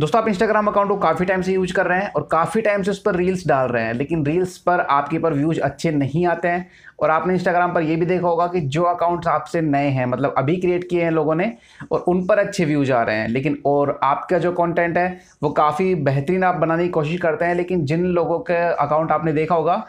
दोस्तों आप Instagram account को काफ़ी टाइम से यूज कर रहे हैं और काफ़ी टाइम से उस पर रील्स डाल रहे हैं लेकिन रील्स पर आपके पर व्यूज अच्छे नहीं आते हैं और आपने इंस्टाग्राम पर यह भी देखा होगा कि जो अकाउंट्स आपसे नए हैं मतलब अभी क्रिएट किए हैं लोगों ने और उन पर अच्छे व्यूज आ रहे हैं लेकिन और आपका जो कॉन्टेंट है वो काफ़ी बेहतरीन आप बनाने की कोशिश करते हैं लेकिन जिन लोगों के अकाउंट आपने देखा होगा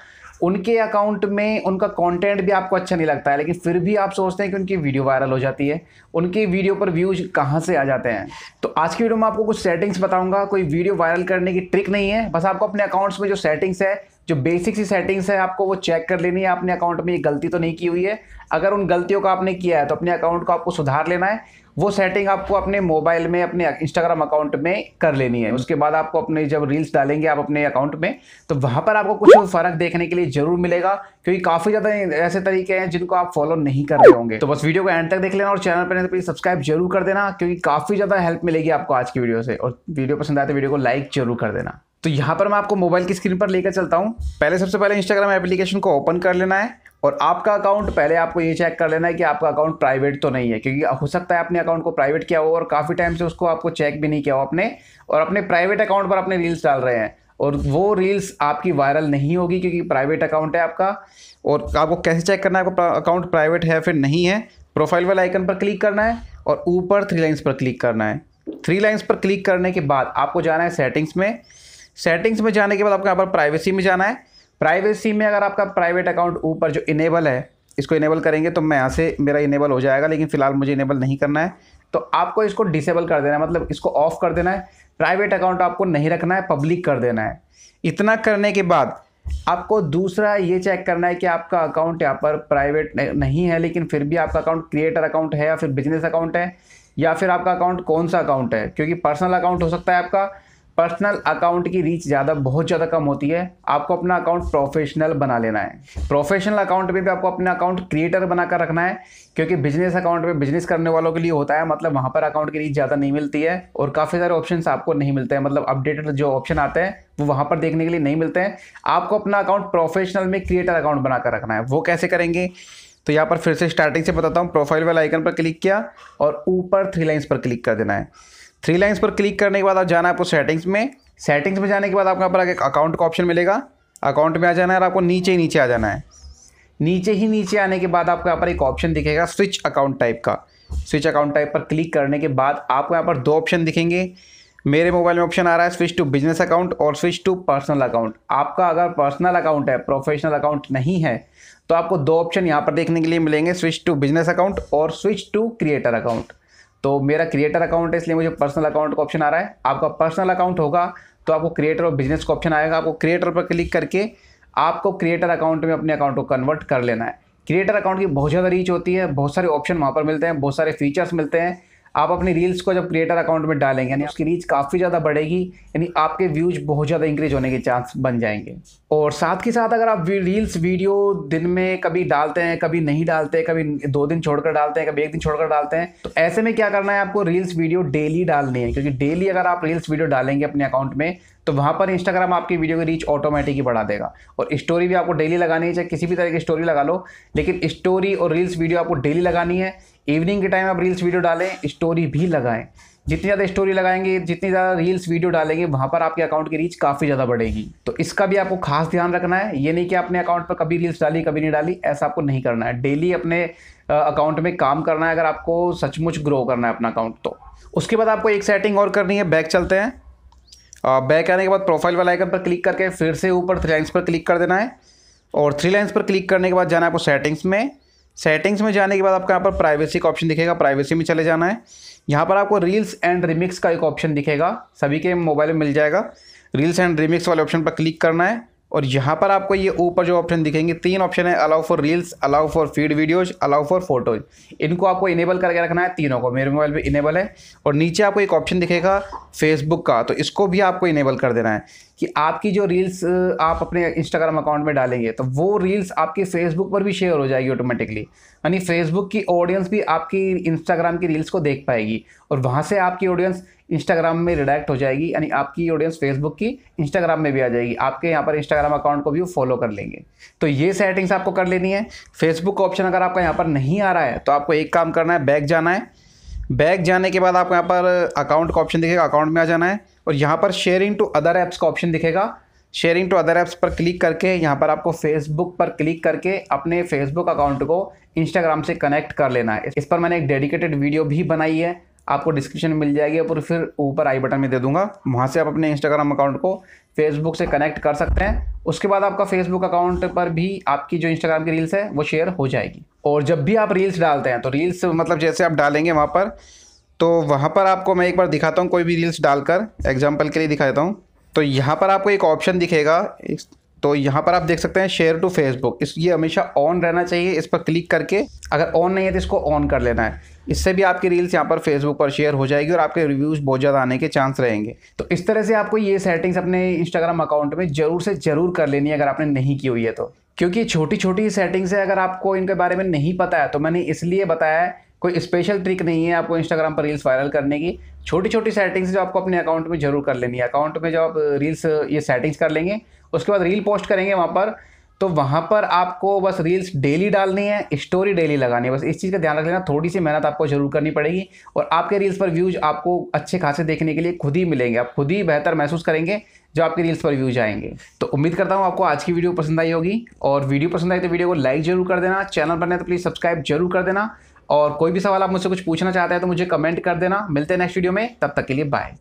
उनके अकाउंट में उनका कंटेंट भी आपको अच्छा नहीं लगता है लेकिन फिर भी आप सोचते हैं कि उनकी वीडियो वायरल हो जाती है उनकी वीडियो पर व्यूज कहाँ से आ जाते हैं तो आज की वीडियो में आपको कुछ सेटिंग्स बताऊंगा कोई वीडियो वायरल करने की ट्रिक नहीं है बस आपको अपने अकाउंट्स में जो सेटिंग्स है जो बेसिक सी सेटिंग्स है आपको वो चेक कर लेनी है आपने अकाउंट में ये गलती तो नहीं की हुई है अगर उन गलतियों का आपने किया है तो अपने अकाउंट को आपको सुधार लेना है वो सेटिंग आपको अपने मोबाइल में अपने इंस्टाग्राम अकाउंट में कर लेनी है उसके बाद आपको अपने जब रील्स डालेंगे आप अपने अकाउंट में तो वहाँ पर आपको कुछ फर्क देखने के लिए जरूर मिलेगा क्योंकि काफ़ी ज़्यादा ऐसे तरीके हैं जिनको आप फॉलो नहीं कर रहे होंगे तो बस वीडियो को एंड तक देख लेना और चैनल पर प्लीज़ सब्सक्राइब तो जरूर कर देना क्योंकि काफ़ी ज़्यादा हेल्प मिलेगी आपको आज की वीडियो से और वीडियो पसंद आए तो वीडियो को लाइक जरूर कर देना तो यहाँ पर मैं आपको मोबाइल की स्क्रीन पर लेकर चलता हूँ पहले सबसे पहले इंस्टाग्राम एप्लीकेशन को ओपन कर लेना है और आपका अकाउंट पहले आपको ये चेक कर लेना है कि आपका अकाउंट प्राइवेट तो नहीं है क्योंकि हो सकता है आपने अकाउंट को प्राइवेट किया हो और काफ़ी टाइम से उसको आपको चेक भी नहीं किया हो आपने और अपने प्राइवेट अकाउंट पर अपने रील्स डाल रहे हैं और वो रील्स आपकी वायरल नहीं होगी क्योंकि प्राइवेट अकाउंट है आपका और आपको कैसे चेक करना है आपका अकाउंट प्राइवेट है फिर नहीं है प्रोफाइल वाले आइकन पर क्लिक करना है और ऊपर थ्री लाइन्स पर क्लिक करना है थ्री लाइन्स पर क्लिक करने के बाद आपको जाना है सेटिंग्स में सेटिंग्स में जाने के बाद आपको यहाँ पर प्राइवेसी में जाना है प्राइवेसी में अगर आपका प्राइवेट अकाउंट ऊपर जो इनेबल है इसको इनेबल करेंगे तो मैं यहाँ से मेरा इनेबल हो जाएगा लेकिन फ़िलहाल मुझे इनेबल नहीं करना है तो आपको इसको डिसेबल कर देना है मतलब इसको ऑफ़ कर देना है प्राइवेट अकाउंट आपको नहीं रखना है पब्लिक कर देना है इतना करने के बाद आपको दूसरा ये चेक करना है कि आपका अकाउंट यहाँ पर प्राइवेट नहीं है लेकिन फिर भी आपका अकाउंट क्रिएटर अकाउंट है या फिर बिजनेस अकाउंट है या फिर आपका अकाउंट कौन सा अकाउंट है क्योंकि पर्सनल अकाउंट हो सकता है आपका पर्सनल अकाउंट की रीच ज़्यादा बहुत ज़्यादा कम होती है आपको अपना अकाउंट प्रोफेशनल बना लेना है प्रोफेशनल अकाउंट में भी आपको अपना अकाउंट क्रिएटर बनाकर रखना है क्योंकि बिजनेस अकाउंट में बिजनेस करने वालों के लिए होता है मतलब वहाँ पर अकाउंट की रीच ज़्यादा नहीं मिलती है और काफ़ी सारे ऑप्शन आपको नहीं मिलते हैं मतलब अपडेटेड जो ऑप्शन आते हैं वो वहाँ पर देखने के लिए नहीं मिलते हैं आपको अपना अकाउंट प्रोफेशनल में क्रिएटर अकाउंट बनाकर रखना है वो कैसे करेंगे तो यहाँ पर फिर से स्टार्टिंग से बताता हूँ प्रोफाइल वाला आइकन पर क्लिक किया और ऊपर थ्री लाइन्स पर क्लिक कर देना है थ्री लाइन्स पर क्लिक करने के बाद आप जाना है आपको सेटिंग्स में सेटिंग्स में जाने के बाद आपको यहाँ पर आगे अकाउंट का ऑप्शन मिलेगा अकाउंट में आ जाना है और आपको नीचे ही नीचे आ जाना है नीचे ही नीचे आने के बाद आपको यहाँ पर एक ऑप्शन दिखेगा स्विच अकाउंट टाइप का स्विच अकाउंट टाइप पर क्लिक करने के बाद आपको यहाँ पर दो ऑप्शन दिखेंगे मेरे मोबाइल में ऑप्शन आ रहा है स्विच टू बिजनेस अकाउंट और स्विच टू पर्सनल अकाउंट आपका अगर पर्सनल अकाउंट है प्रोफेशनल अकाउंट नहीं है तो आपको दो ऑप्शन यहाँ पर देखने के लिए मिलेंगे स्विच टू बिजनेस अकाउंट और स्विच टू क्रिएटर अकाउंट तो मेरा क्रिएटर अकाउंट है इसलिए मुझे पर्सनल अकाउंट का ऑप्शन आ रहा है आपका पर्सनल अकाउंट होगा तो आपको क्रिएटर और बिजनेस का ऑप्शन आएगा आपको क्रिएटर पर क्लिक करके आपको क्रिएटर अकाउंट में अपने अकाउंट को कन्वर्ट कर लेना है क्रिएटर अकाउंट की बहुत ज़्यादा रीच होती है बहुत सारे ऑप्शन वहाँ पर मिलते हैं बहुत सारे फीचर्स मिलते हैं आप अपनी रील्स को जब क्रिएटर अकाउंट में डालेंगे यानी उसकी रीच काफ़ी ज़्यादा बढ़ेगी यानी आपके व्यूज बहुत ज़्यादा इंक्रीज होने के चांस बन जाएंगे और साथ के साथ अगर आप रील्स वीडियो दिन में कभी डालते हैं कभी नहीं डालते कभी दो दिन छोड़कर डालते हैं कभी एक दिन छोड़कर डालते हैं तो ऐसे में क्या करना है आपको रील्स वीडियो डेली डालनी है क्योंकि डेली अगर आप रील्स वीडियो डालेंगे अपने अकाउंट में तो वहाँ पर इंस्टाग्राम आपकी वीडियो की रीच ऑटोमेटिक ही बढ़ा देगा और स्टोरी भी आपको डेली लगानी है चाहे किसी भी तरह की स्टोरी लगा लो लेकिन स्टोरी और रील्स वीडियो आपको डेली लगानी है इवनिंग के टाइम आप रील्स वीडियो डालें स्टोरी भी लगाएं जितनी ज़्यादा स्टोरी लगाएंगे जितनी ज़्यादा रील्स वीडियो डालेंगे वहाँ पर आपके अकाउंट की रीच काफ़ी ज़्यादा बढ़ेगी तो इसका भी आपको खास ध्यान रखना है ये नहीं कि आपने अकाउंट पर कभी रील्स डाली कभी नहीं डाली ऐसा आपको नहीं करना है डेली अपने अकाउंट में काम करना है अगर आपको सचमुच ग्रो करना है अपना अकाउंट तो उसके बाद आपको एक सेटिंग और करनी है बैक चलते हैं बैक आने के बाद प्रोफाइल वाला आइकन पर क्लिक करके फिर से ऊपर थ्री लाइन्स पर क्लिक कर देना है और थ्री लाइन्स पर क्लिक करने के बाद जाना है आपको सेटिंग्स में सेटिंग्स में जाने के बाद आपको यहाँ पर प्राइवेसी का ऑप्शन दिखेगा प्राइवेसी में चले जाना है यहाँ पर आपको रील्स एंड रिमिक्स का एक ऑप्शन दिखेगा सभी के मोबाइल में मिल जाएगा रील्स एंड रिमिक्स वाले ऑप्शन पर क्लिक करना है और यहाँ पर आपको ये ऊपर जो ऑप्शन दिखेंगे तीन ऑप्शन है allow for reels allow for feed videos allow for photos इनको आपको इनेबल करके रखना है तीनों को मेरे मोबाइल पे इनेबल है और नीचे आपको एक ऑप्शन दिखेगा फेसबुक का तो इसको भी आपको इनेबल कर देना है कि आपकी जो रील्स आप अपने इंस्टाग्राम अकाउंट में डालेंगे तो वो रील्स आपकी फेसबुक पर भी शेयर हो जाएगी ऑटोमेटिकली यानी फेसबुक की ऑडियंस भी आपकी इंस्टाग्राम की रील्स को देख पाएगी और वहाँ से आपकी ऑडियंस इंस्टाग्राम में रिडायरेक्ट हो जाएगी यानी आपकी ऑडियंस फेसबुक की इंस्टाग्राम में भी आ जाएगी आपके यहाँ पर इंस्टाग्राम अकाउंट को भी फॉलो कर लेंगे तो ये सेटिंग्स आपको कर लेनी है फेसबुक का ऑप्शन अगर आपका यहाँ पर नहीं आ रहा है तो आपको एक काम करना है बैक जाना है बैक जाने के बाद आपको यहाँ पर अकाउंट का ऑप्शन दिखेगा अकाउंट में आ जाना है और यहाँ पर शेयरिंग टू अदर ऐप्स का ऑप्शन दिखेगा शेयरिंग टू अदर ऐप्स पर क्लिक करके यहाँ पर आपको फेसबुक पर क्लिक करके अपने फेसबुक अकाउंट को इंस्टाग्राम से कनेक्ट कर लेना है इस पर मैंने एक डेडिकेटेड वीडियो भी बनाई है आपको डिस्क्रिप्शन मिल जाएगी और फिर ऊपर आई बटन में दे दूंगा वहाँ से आप अपने इंस्टाग्राम अकाउंट को फेसबुक से कनेक्ट कर सकते हैं उसके बाद आपका फेसबुक अकाउंट पर भी आपकी जो इंस्टाग्राम की रील्स है वो शेयर हो जाएगी और जब भी आप रील्स डालते हैं तो रील्स मतलब जैसे आप डालेंगे वहाँ पर तो वहाँ पर आपको मैं एक बार दिखाता हूँ कोई भी रील्स डालकर एग्जाम्पल के लिए दिखा देता हूँ तो यहाँ पर आपको एक ऑप्शन दिखेगा तो यहाँ पर आप देख सकते हैं शेयर टू फेसबुक इस ये हमेशा ऑन रहना चाहिए इस पर क्लिक करके अगर ऑन नहीं है तो इसको ऑन कर लेना है इससे भी आपकी रील्स यहाँ पर फेसबुक पर शेयर हो जाएगी और आपके रिव्यूज़ बहुत ज़्यादा आने के चांस रहेंगे तो इस तरह से आपको ये सेटिंग्स अपने इंस्टाग्राम अकाउंट में ज़रूर से ज़रूर कर लेनी है अगर आपने नहीं की हुई है तो क्योंकि छोटी छोटी सेटिंग्स है अगर आपको इनके बारे में नहीं पता है तो मैंने इसलिए बताया है कोई स्पेशल ट्रिक नहीं है आपको इंस्टाग्राम पर रील्स वायरल करने की छोटी छोटी सेटिंग्स जो आपको अपने अकाउंट में जरूर कर लेनी है अकाउंट में जो आप रील्स ये सेटिंग्स कर लेंगे उसके बाद रील पोस्ट करेंगे वहाँ पर तो वहाँ पर आपको बस रील्स डेली डालनी है स्टोरी डेली लगानी है बस इस चीज़ का ध्यान रख लेना थोड़ी सी मेहनत आपको जरूर करनी पड़ेगी और आपके रील्स पर व्यूज आपको अच्छे खासे देखने के लिए खुद ही मिलेंगे आप खुद ही बेहतर महसूस करेंगे जो आपके रील्स पर व्यूज आएंगे तो उम्मीद करता हूँ आपको आज की वीडियो पसंद आई होगी और वीडियो पसंद आई तो वीडियो को लाइक जरूर कर देना चैनल बनाए तो प्लीज़ सब्सक्राइब जरूर कर देना और कोई भी सवाल आप मुझसे कुछ पूछना चाहते हैं तो मुझे कमेंट कर देना मिलते हैं नेक्स्ट वीडियो में तब तक के लिए बाय